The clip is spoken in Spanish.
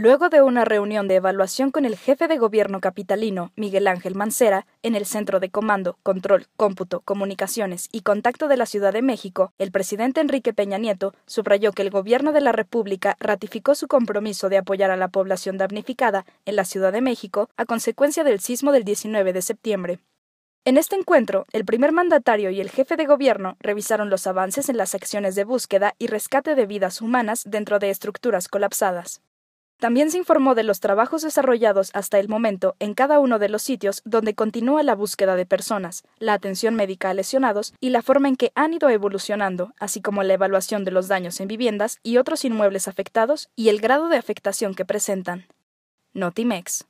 Luego de una reunión de evaluación con el jefe de gobierno capitalino, Miguel Ángel Mancera, en el Centro de Comando, Control, Cómputo, Comunicaciones y Contacto de la Ciudad de México, el presidente Enrique Peña Nieto subrayó que el gobierno de la República ratificó su compromiso de apoyar a la población damnificada en la Ciudad de México a consecuencia del sismo del 19 de septiembre. En este encuentro, el primer mandatario y el jefe de gobierno revisaron los avances en las acciones de búsqueda y rescate de vidas humanas dentro de estructuras colapsadas. También se informó de los trabajos desarrollados hasta el momento en cada uno de los sitios donde continúa la búsqueda de personas, la atención médica a lesionados y la forma en que han ido evolucionando, así como la evaluación de los daños en viviendas y otros inmuebles afectados y el grado de afectación que presentan. Notimex.